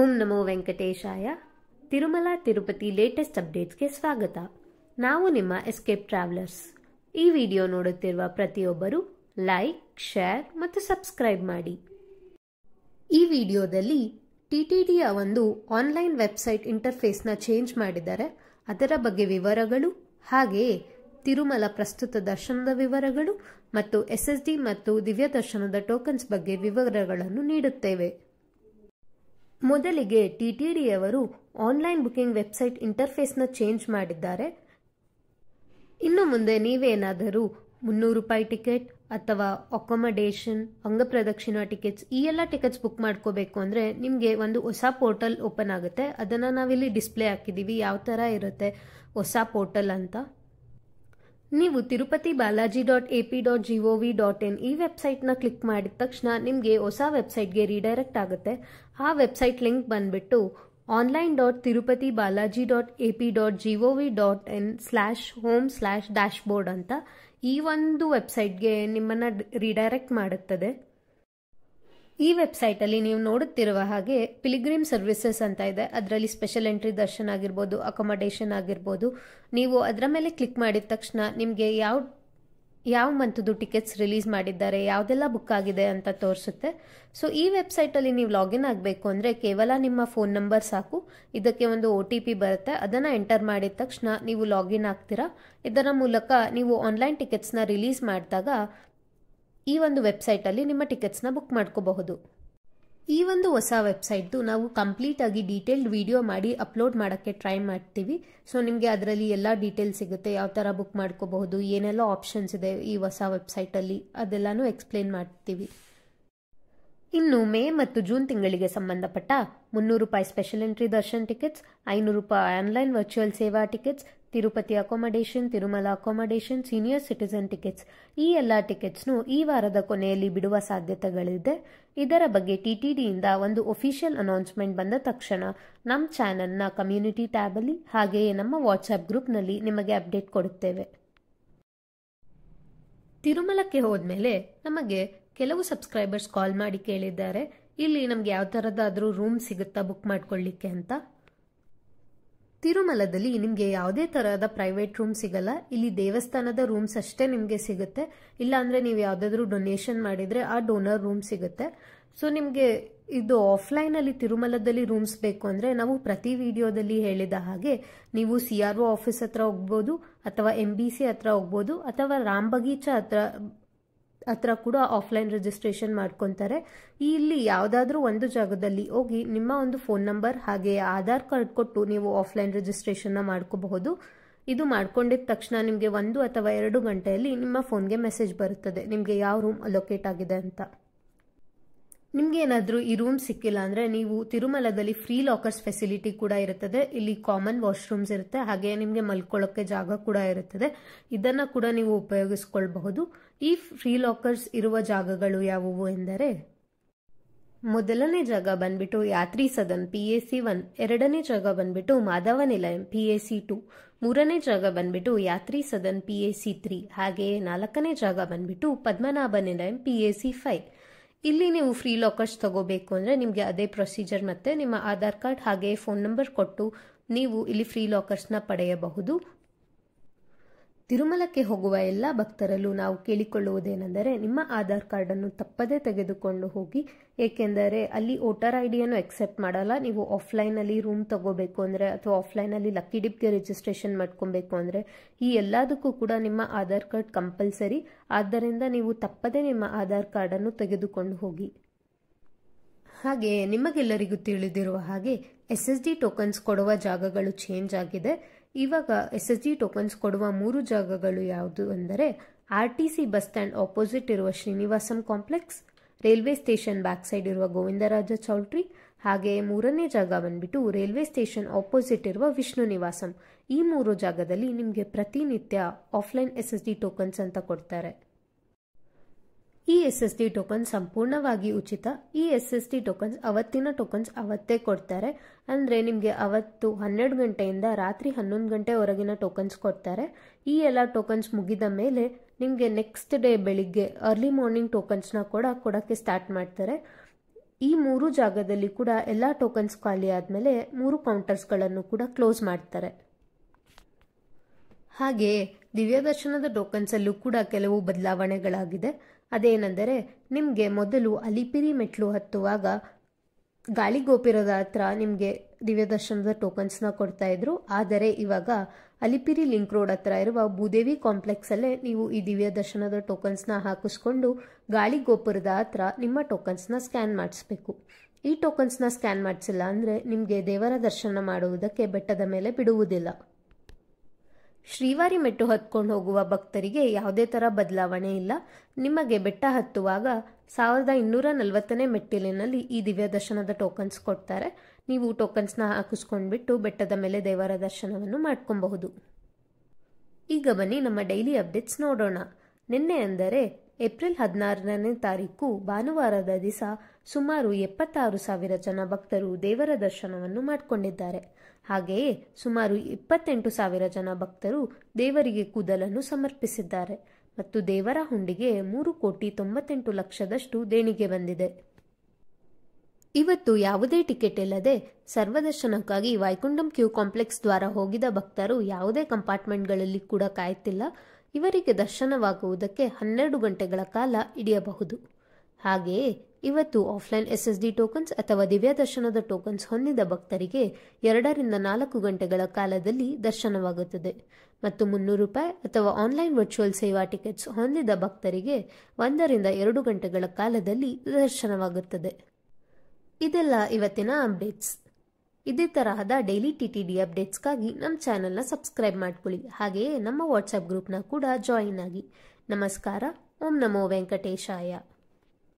ಓಂ ನಮೋ ವೆಂಕಟೇಶಾಯ ತಿರುಮಲ ತಿರುಪತಿ ಲೇಟೆಸ್ಟ್ ಅಪ್ಡೇಟ್ಸ್ಗೆ ಸ್ವಾಗತ ನಾವು ನಿಮ್ಮ ಎಸ್ಕೇಪ್ ಟ್ರಾವೆಲರ್ಸ್ ಈ ವಿಡಿಯೋ ನೋಡುತ್ತಿರುವ ಪ್ರತಿಯೊಬ್ಬರು ಲೈಕ್ ಶೇರ್ ಮತ್ತು ಸಬ್ಸ್ಕ್ರೈಬ್ ಮಾಡಿ ಈ ವಿಡಿಯೋದಲ್ಲಿ ಟಿಟಿಡಿಯ ಒಂದು ಆನ್ಲೈನ್ ವೆಬ್ಸೈಟ್ ಇಂಟರ್ಫೇಸ್ನ ಚೇಂಜ್ ಮಾಡಿದ್ದಾರೆ ಅದರ ಬಗ್ಗೆ ವಿವರಗಳು ಹಾಗೆಯೇ ತಿರುಮಲ ಪ್ರಸ್ತುತ ದರ್ಶನದ ವಿವರಗಳು ಮತ್ತು ಎಸ್ಎಸ್ಡಿ ಮತ್ತು ದಿವ್ಯ ದರ್ಶನದ ಟೋಕನ್ಸ್ ಬಗ್ಗೆ ವಿವರಗಳನ್ನು ನೀಡುತ್ತೇವೆ ಮೊದಲಿಗೆ ಟಿಟಿಡಿಯವರು ಆನ್ಲೈನ್ ಬುಕಿಂಗ್ ವೆಬ್ಸೈಟ್ ಇಂಟರ್ಫೇಸ್ನ ಚೇಂಜ್ ಮಾಡಿದ್ದಾರೆ ಇನ್ನು ಮುಂದೆ ನೀವೇನಾದರೂ ಮುನ್ನೂರು ರೂಪಾಯಿ ಟಿಕೆಟ್ ಅಥವಾ ಅಕೊಮಡೇಷನ್ ಅಂಗಪ್ರದಕ್ಷಿಣಾ ಟಿಕೆಟ್ಸ್ ಈ ಎಲ್ಲ ಟಿಕೆಟ್ಸ್ ಬುಕ್ ಮಾಡ್ಕೋಬೇಕು ಅಂದರೆ ನಿಮಗೆ ಒಂದು ಹೊಸ ಪೋರ್ಟಲ್ ಓಪನ್ ಆಗುತ್ತೆ ಅದನ್ನು ನಾವಿಲ್ಲಿ ಡಿಸ್ಪ್ಲೇ ಹಾಕಿದ್ದೀವಿ ಯಾವ ಥರ ಇರುತ್ತೆ ಹೊಸ ಪೋರ್ಟಲ್ ಅಂತ ನೀವು Tirupati Balaji dot A P dot G O V dot in ಈ ವೆಬ್ಸೈಟ್ನ ಕ್ಲಿಕ್ ಮಾಡಿದ ತಕ್ಷಣ ನಿಮಗೆ ಹೊಸ ವೆಬ್ಸೈಟ್ಗೆ ರೀಡೈರೆಕ್ಟ್ ಆಗುತ್ತೆ ಆ ವೆಬ್ಸೈಟ್ ಲಿಂಕ್ ಬಂದ್ಬಿಟ್ಟು online dot Tirupati Balaji dot A P dot G O V dot in slash home slash board ಅಂತ ಈ ಒಂದು ವೆಬ್ಸೈಟ್ಗೆ ನಿಮ್ಮನ್ನು ರೀಡೈರೆಕ್ಟ್ ಮಾಡುತ್ತದೆ ಈ ವೆಬ್ಸೈಟ್ ಅಲ್ಲಿ ನೀವು ನೋಡುತ್ತಿರುವ ಹಾಗೆ ಪಿಲಿಗ್ರಿಮ್ ಸರ್ವಿಸಸ್ ಅಂತ ಇದೆ ಅದರಲ್ಲಿ ಸ್ಪೆಷಲ್ ಎಂಟ್ರಿ ದರ್ಶನ್ ಆಗಿರ್ಬೋದು ಅಕೊಮಡೇಷನ್ ಆಗಿರ್ಬೋದು ನೀವು ಅದರ ಮೇಲೆ ಕ್ಲಿಕ್ ಮಾಡಿದ ತಕ್ಷಣ ನಿಮಗೆ ಯಾವ ಯಾವ ಮಂತದ್ದು ಟಿಕೆಟ್ಸ್ ರಿಲೀಸ್ ಮಾಡಿದ್ದಾರೆ ಯಾವುದೆಲ್ಲ ಬುಕ್ ಆಗಿದೆ ಅಂತ ತೋರಿಸುತ್ತೆ ಸೊ ಈ ವೆಬ್ಸೈಟಲ್ಲಿ ನೀವು ಲಾಗಿನ್ ಆಗಬೇಕು ಅಂದರೆ ಕೇವಲ ನಿಮ್ಮ ಫೋನ್ ನಂಬರ್ ಸಾಕು ಇದಕ್ಕೆ ಒಂದು ಒ ಟಿ ಪಿ ಬರುತ್ತೆ ಅದನ್ನು ಎಂಟರ್ ಮಾಡಿದ ತಕ್ಷಣ ನೀವು ಲಾಗಿನ್ ಆಗ್ತೀರಾ ಇದರ ಮೂಲಕ ನೀವು ಆನ್ಲೈನ್ ಟಿಕೆಟ್ಸ್ನ ರಿಲೀಸ್ ಮಾಡಿದಾಗ ಈ ಒಂದು ವೆಬ್ಸೈಟಲ್ಲಿ ನಿಮ್ಮ ಟಿಕೆಟ್ಸ್ನ ಬುಕ್ ಮಾಡ್ಕೋಬಹುದು ಈ ಒಂದು ಹೊಸ ವೆಬ್ಸೈಟ್ದು ನಾವು ಕಂಪ್ಲೀಟ್ ಆಗಿ ಡೀಟೇಲ್ಡ್ ವಿಡಿಯೋ ಮಾಡಿ ಅಪ್ಲೋಡ್ ಮಾಡೋಕ್ಕೆ ಟ್ರೈ ಮಾಡ್ತೀವಿ ಸೊ ನಿಮಗೆ ಅದರಲ್ಲಿ ಎಲ್ಲ ಡೀಟೇಲ್ ಸಿಗುತ್ತೆ ಯಾವ ಥರ ಬುಕ್ ಮಾಡ್ಕೋಬಹುದು ಏನೆಲ್ಲ ಆಪ್ಷನ್ಸ್ ಇದೆ ಈ ಹೊಸ ವೆಬ್ಸೈಟಲ್ಲಿ ಅದೆಲ್ಲನೂ ಎಕ್ಸ್ಪ್ಲೇನ್ ಮಾಡ್ತೀವಿ ಇನ್ನು ಮೇ ಮತ್ತು ಜೂನ್ ತಿಂಗಳಿಗೆ ಸಂಬಂಧಪಟ್ಟ ಮುನ್ನೂರು ರೂಪಾಯಿ ಸ್ಪೆಷಲ್ ಎಂಟ್ರಿ ದರ್ಶನ್ ಟಿಕೆಟ್ಸ್ ಐನೂರು ರೂಪಾಯಿ online virtual seva tickets Tirupati accommodation Tirumala accommodation senior citizen tickets ಈ ಎಲ್ಲ ಟಿಕೆಟ್ಸ್ನು ಈ ವಾರದ ಕೊನೆಯಲ್ಲಿ ಬಿಡುವ ಸಾಧ್ಯತೆಗಳಿದೆ ಇದರ ಬಗ್ಗೆ ಡಿಯಿಂದ ಒಂದು ಒಫಿಷಿಯಲ್ ಅನೌನ್ಸ್ಮೆಂಟ್ ಬಂದ ತಕ್ಷಣ ನಮ್ಮ ಚಾನಲ್ನ ಕಮ್ಯುನಿಟಿ ಟ್ಯಾಬಲ್ಲಿ ಹಾಗೆಯೇ ನಮ್ಮ ವಾಟ್ಸಪ್ ಗ್ರೂಪ್ನಲ್ಲಿ ನಿಮಗೆ ಅಪ್ಡೇಟ್ ಕೊಡುತ್ತೇವೆ ತಿರುಮಲಕ್ಕೆ ಹೋದ್ಮೇಲೆ ನಮಗೆ ಕೆಲವು ಸಬ್ಸ್ಕ್ರೈಬರ್ಸ್ ಕಾಲ್ ಮಾಡಿ ಕೇಳಿದ್ದಾರೆ ಇಲ್ಲಿ ನಮಗೆ ಯಾವ ಥರದಾದರೂ ರೂಮ್ ಸಿಗುತ್ತಾ ಬುಕ್ ಮಾಡ್ಕೊಳ್ಳಿಕ್ಕೆ ಅಂತ ತಿರುಮಲದಲ್ಲಿ ನಿಮಗೆ ಯಾವುದೇ ತರಹದ ಪ್ರೈವೇಟ್ ರೂಮ್ ಸಿಗಲ್ಲ ಇಲ್ಲಿ ದೇವಸ್ಥಾನದ ರೂಮ್ಸ್ ಅಷ್ಟೇ ನಿಮಗೆ ಸಿಗುತ್ತೆ ಅಂದ್ರೆ ನೀವು ಯಾವುದಾದ್ರೂ ಡೊನೇಷನ್ ಮಾಡಿದ್ರೆ ಆ ಡೋನರ್ ರೂಮ್ ಸಿಗುತ್ತೆ ಸೊ ನಿಮಗೆ ಇದು ಅಲ್ಲಿ ತಿರುಮಲದಲ್ಲಿ ರೂಮ್ಸ್ ಬೇಕು ಅಂದ್ರೆ ನಾವು ಪ್ರತಿ ವಿಡಿಯೋದಲ್ಲಿ ಹೇಳಿದ ಹಾಗೆ ನೀವು ಸಿ ಆರ್ ಆಫೀಸ್ ಹತ್ರ ಹೋಗ್ಬೋದು ಅಥವಾ ಎಂ ಬಿ ಸಿ ಹತ್ರ ಹೋಗ್ಬೋದು ಅಥವಾ ರಾಮ್ ಬಗೀಚಾ ಹತ್ರ ಹತ್ರ ಕೂಡ ಆಫ್ಲೈನ್ ರಿಜಿಸ್ಟ್ರೇಷನ್ ಮಾಡ್ಕೊತಾರೆ ಇಲ್ಲಿ ಯಾವುದಾದ್ರೂ ಒಂದು ಜಾಗದಲ್ಲಿ ಹೋಗಿ ನಿಮ್ಮ ಒಂದು ಫೋನ್ ನಂಬರ್ ಹಾಗೆ ಆಧಾರ್ ಕಾರ್ಡ್ ಕೊಟ್ಟು ನೀವು ಆಫ್ಲೈನ್ ರಿಜಿಸ್ಟ್ರೇಷನ್ನ ಮಾಡ್ಕೋಬಹುದು ಇದು ಮಾಡ್ಕೊಂಡಿದ್ದ ತಕ್ಷಣ ನಿಮಗೆ ಒಂದು ಅಥವಾ ಎರಡು ಗಂಟೆಯಲ್ಲಿ ನಿಮ್ಮ ಫೋನ್ಗೆ ಮೆಸೇಜ್ ಬರುತ್ತದೆ ನಿಮಗೆ ಯಾವ ರೂಮ್ ಅಲೋಕೇಟ್ ಆಗಿದೆ ಅಂತ ಏನಾದ್ರೂ ಈ ರೂಮ್ ಸಿಕ್ಕಿಲ್ಲ ಅಂದ್ರೆ ನೀವು ತಿರುಮಲದಲ್ಲಿ ಫ್ರೀ ಲಾಕರ್ಸ್ ಫೆಸಿಲಿಟಿ ಕೂಡ ಇರುತ್ತದೆ ಇಲ್ಲಿ ಕಾಮನ್ ವಾಶ್ರೂಮ್ಸ್ ಇರುತ್ತೆ ಹಾಗೆ ನಿಮಗೆ ಮಲ್ಕೊಳ್ಳೋಕೆ ಜಾಗ ಕೂಡ ಇರುತ್ತದೆ ಇದನ್ನ ಕೂಡ ನೀವು ಉಪಯೋಗಿಸ್ಕೊಳ್ಬಹುದು ಈ ಫ್ರೀ ಲಾಕರ್ಸ್ ಇರುವ ಜಾಗಗಳು ಯಾವುವು ಎಂದರೆ ಮೊದಲನೇ ಜಾಗ ಬಂದ್ಬಿಟ್ಟು Yatri Sadan P A C one ಎರಡನೇ ಜಾಗ ಬಂದ್ಬಿಟ್ಟು Madhava Nilayam P A C two ಮೂರನೇ ಜಾಗ ಬಂದ್ಬಿಟ್ಟು Yatri Sadan P A C three ಹಾಗೆಯೇ ನಾಲ್ಕನೇ ಜಾಗ ಬಂದ್ಬಿಟ್ಟು Padmanabha Nilayam P A C five ಇಲ್ಲಿ ನೀವು ಫ್ರೀ ಲಾಕರ್ಸ್ ತಗೋಬೇಕು ಅಂದರೆ ನಿಮಗೆ ಅದೇ ಪ್ರೊಸೀಜರ್ ಮತ್ತೆ ನಿಮ್ಮ ಆಧಾರ್ ಕಾರ್ಡ್ ಹಾಗೆ ಫೋನ್ ನಂಬರ್ ಕೊಟ್ಟು ನೀವು ಇಲ್ಲಿ ಫ್ರೀ ಲಾಕರ್ಸ್ನ ಪಡೆಯಬಹುದು ತಿರುಮಲಕ್ಕೆ ಹೋಗುವ ಎಲ್ಲ ಭಕ್ತರಲ್ಲೂ ನಾವು ಕೇಳಿಕೊಳ್ಳುವುದೇನೆಂದರೆ ನಿಮ್ಮ ಆಧಾರ್ ಕಾರ್ಡನ್ನು ತಪ್ಪದೇ ತೆಗೆದುಕೊಂಡು ಹೋಗಿ ಏಕೆಂದರೆ ಅಲ್ಲಿ ವೋಟರ್ ಐಡಿಯನ್ನು ಡಿಯನ್ನು ಎಕ್ಸೆಪ್ಟ್ ಮಾಡಲ್ಲ ನೀವು ಆಫ್ಲೈನಲ್ಲಿ ರೂಮ್ ತಗೋಬೇಕು ಅಂದರೆ ಅಥವಾ ಆಫ್ಲೈನಲ್ಲಿ ಲಕ್ಕಿ ಡಿಪ್ಗೆ ರಿಜಿಸ್ಟ್ರೇಷನ್ ಮಾಡ್ಕೊಬೇಕು ಅಂದರೆ ಈ ಎಲ್ಲದಕ್ಕೂ ಕೂಡ ನಿಮ್ಮ ಆಧಾರ್ ಕಾರ್ಡ್ ಕಂಪಲ್ಸರಿ ಆದ್ದರಿಂದ ನೀವು ತಪ್ಪದೇ ನಿಮ್ಮ ಆಧಾರ್ ಕಾರ್ಡನ್ನು ತೆಗೆದುಕೊಂಡು ಹೋಗಿ ಹಾಗೆ ನಿಮಗೆಲ್ಲರಿಗೂ ತಿಳಿದಿರುವ ಹಾಗೆ ಎಸ್ ಎಸ್ ಡಿ ಟೋಕನ್ಸ್ ಕೊಡುವ ಜಾಗಗಳು ಚೇಂಜ್ ಆಗಿದೆ ಇವಾಗ ಎಸ್ ಎಸ್ ಜಿ ಟೋಕನ್ಸ್ ಕೊಡುವ ಮೂರು ಜಾಗಗಳು ಯಾವುದು ಅಂದರೆ R T C bus stand opposite ಇರುವ Srinivasam complex railway station back side ಇರುವ ಗೋವಿಂದರಾಜ ಚೌಲ್ಟ್ರಿ ಹಾಗೆ ಮೂರನೇ ಜಾಗ ಬಂದ್ಬಿಟ್ಟು ರೈಲ್ವೆ ಸ್ಟೇಷನ್ ಆಪೋಸಿಟ್ ಇರುವ ವಿಷ್ಣು ನಿವಾಸಂ ಈ ಮೂರು ಜಾಗದಲ್ಲಿ ನಿಮಗೆ ಪ್ರತಿನಿತ್ಯ offline S S D tokens ಅಂತ ಕೊಡ್ತಾರೆ ಎಸ್ ಎಸ್ ಟಿ ಟೋಕನ್ ಸಂಪೂರ್ಣವಾಗಿ ಉಚಿತ ಈ ಎಸ್ ಎಸ್ ಟಿ ಟೋಕನ್ಸ್ ಅವತ್ತಿನ ಟೋಕನ್ಸ್ ಅವತ್ತೇ ಕೊಡ್ತಾರೆ ಅಂದರೆ ನಿಮಗೆ ಅವತ್ತು ಹನ್ನೆರಡು ಗಂಟೆಯಿಂದ ರಾತ್ರಿ ಹನ್ನೊಂದು ಗಂಟೆವರೆಗಿನ ಟೋಕನ್ಸ್ ಕೊಡ್ತಾರೆ ಈ ಎಲ್ಲ ಟೋಕನ್ಸ್ ಮುಗಿದ ಮೇಲೆ ನಿಮಗೆ ನೆಕ್ಸ್ಟ್ ಡೇ ಬೆಳಿಗ್ಗೆ ಅರ್ಲಿ ಮಾರ್ನಿಂಗ್ ಟೋಕನ್ಸ್ನ ಕೂಡ ಕೊಡೋಕ್ಕೆ ಸ್ಟಾರ್ಟ್ ಮಾಡ್ತಾರೆ ಈ ಮೂರು ಜಾಗದಲ್ಲಿ ಕೂಡ ಎಲ್ಲ ಟೋಕನ್ಸ್ ಖಾಲಿ ಆದಮೇಲೆ ಮೂರು ಕೌಂಟರ್ಸ್ಗಳನ್ನು ಕೂಡ ಕ್ಲೋಸ್ ಮಾಡ್ತಾರೆ ಹಾಗೆಯೇ ದಿವ್ಯದರ್ಶನದ ಟೋಕನ್ಸಲ್ಲೂ ಕೂಡ ಕೆಲವು ಬದಲಾವಣೆಗಳಾಗಿದೆ ಅದೇನೆಂದರೆ ನಿಮಗೆ ಮೊದಲು ಅಲಿಪಿರಿ ಮೆಟ್ಲು ಹತ್ತುವಾಗ ಗಾಳಿಗೋಪುರದ ಹತ್ರ ನಿಮಗೆ ದಿವ್ಯದರ್ಶನದ ಟೋಕನ್ಸ್ನ ಕೊಡ್ತಾ ಇದ್ರು ಆದರೆ ಇವಾಗ ಅಲಿಪಿರಿ ಲಿಂಕ್ ರೋಡ್ ಹತ್ರ ಇರುವ ಭೂದೇವಿ ಕಾಂಪ್ಲೆಕ್ಸಲ್ಲೇ ನೀವು ಈ ದಿವ್ಯದರ್ಶನದ ಟೋಕನ್ಸ್ನ ಹಾಕಿಸ್ಕೊಂಡು ಗಾಳಿಗೋಪುರದ ಹತ್ರ ನಿಮ್ಮ ಟೋಕನ್ಸ್ನ ಸ್ಕ್ಯಾನ್ ಮಾಡಿಸ್ಬೇಕು ಈ ಟೋಕನ್ಸ್ನ ಸ್ಕ್ಯಾನ್ ಮಾಡಿಸಿಲ್ಲ ಅಂದರೆ ನಿಮಗೆ ದೇವರ ದರ್ಶನ ಮಾಡುವುದಕ್ಕೆ ಬೆಟ್ಟದ ಮೇಲೆ ಬಿಡುವುದಿಲ್ಲ ಶ್ರೀವಾರಿ ಮೆಟ್ಟು ಹತ್ಕೊಂಡು ಹೋಗುವ ಭಕ್ತರಿಗೆ ಯಾವುದೇ ಥರ ಬದಲಾವಣೆ ಇಲ್ಲ ನಿಮಗೆ ಬೆಟ್ಟ ಹತ್ತುವಾಗ ಸಾವಿರದ ಇನ್ನೂರ ನಲವತ್ತನೇ ಮೆಟ್ಟಿಲಿನಲ್ಲಿ ಈ ದಿವ್ಯ ದರ್ಶನದ ಟೋಕನ್ಸ್ ಕೊಡ್ತಾರೆ ನೀವು ಟೋಕನ್ಸ್ನ ಹಾಕಿಸ್ಕೊಂಡ್ಬಿಟ್ಟು ಬೆಟ್ಟದ ಮೇಲೆ ದೇವರ ದರ್ಶನವನ್ನು ಮಾಡ್ಕೊಬಹುದು ಈಗ ಬನ್ನಿ ನಮ್ಮ ಡೈಲಿ ಅಪ್ಡೇಟ್ಸ್ ನೋಡೋಣ ನಿನ್ನೆ ಅಂದರೆ ಏಪ್ರಿಲ್ ಹದಿನಾರನೇ ತಾರೀಕು ಭಾನುವಾರದ ದಿವಸ ಸುಮಾರು ಎಪ್ಪತ್ತಾರು ಸಾವಿರ ಜನ ಭಕ್ತರು ದೇವರ ದರ್ಶನವನ್ನು ಮಾಡಿಕೊಂಡಿದ್ದಾರೆ ಹಾಗೆಯೇ ಸುಮಾರು ಇಪ್ಪತ್ತೆಂಟು ಸಾವಿರ ಜನ ಭಕ್ತರು ದೇವರಿಗೆ ಕೂದಲನ್ನು ಸಮರ್ಪಿಸಿದ್ದಾರೆ ಮತ್ತು ದೇವರ ಹುಂಡಿಗೆ ಮೂರು ಕೋಟಿ ತೊಂಬತ್ತೆಂಟು ಲಕ್ಷದಷ್ಟು ದೇಣಿಗೆ ಬಂದಿದೆ ಇವತ್ತು ಯಾವುದೇ ಟಿಕೆಟ್ ಇಲ್ಲದೆ ಸರ್ವದರ್ಶನಕ್ಕಾಗಿ ವೈಕುಂಠಂ ಕ್ಯೂ ಕಾಂಪ್ಲೆಕ್ಸ್ ದ್ವಾರ ಹೋಗಿದ ಭಕ್ತರು ಯಾವುದೇ ಕಂಪಾರ್ಟ್ಮೆಂಟ್ಗಳಲ್ಲಿ ಕೂಡ ಕಾಯುತ್ತಿಲ್ಲ ಇವರಿಗೆ ದರ್ಶನವಾಗುವುದಕ್ಕೆ ಹನ್ನೆರಡು ಗಂಟೆಗಳ ಕಾಲ ಹಿಡಿಯಬಹುದು ಹಾಗೆಯೇ ಇವತ್ತು offline S S D tokens ಅಥವಾ ದಿವ್ಯ ದರ್ಶನದ ಟೋಕನ್ಸ್ ಹೊಂದಿದ ಭಕ್ತರಿಗೆ ಎರಡರಿಂದ ನಾಲ್ಕು ಗಂಟೆಗಳ ಕಾಲದಲ್ಲಿ ದರ್ಶನವಾಗುತ್ತದೆ ಮತ್ತು ಮುನ್ನೂರು ರೂಪಾಯಿ ಅಥವಾ ಆನ್ಲೈನ್ ವರ್ಚುವಲ್ ಸೇವಾ ಟಿಕೆಟ್ಸ್ ಹೊಂದಿದ ಭಕ್ತರಿಗೆ ಒಂದರಿಂದ ಎರಡು ಗಂಟೆಗಳ ಕಾಲದಲ್ಲಿ ದರ್ಶನವಾಗುತ್ತದೆ ಇದೆಲ್ಲ ಇವತ್ತಿನ ಅಪ್ಡೇಟ್ಸ್ ಇದೇ ತರಹದ ಡೈಲಿ ಟಿ ಟಿ ಡಿ ಅಪ್ಡೇಟ್ಸ್ಗಾಗಿ ನಮ್ಮ ಚಾನೆಲ್ನ ಸಬ್ಸ್ಕ್ರೈಬ್ ಮಾಡ್ಕೊಳ್ಳಿ ಹಾಗೆಯೇ ನಮ್ಮ ವಾಟ್ಸಪ್ ಗ್ರೂಪ್ನ ಕೂಡ ಜಾಯಿನ್ ಆಗಿ ನಮಸ್ಕಾರ ಓಂ ನಮೋ ವೆಂಕಟೇಶಾಯ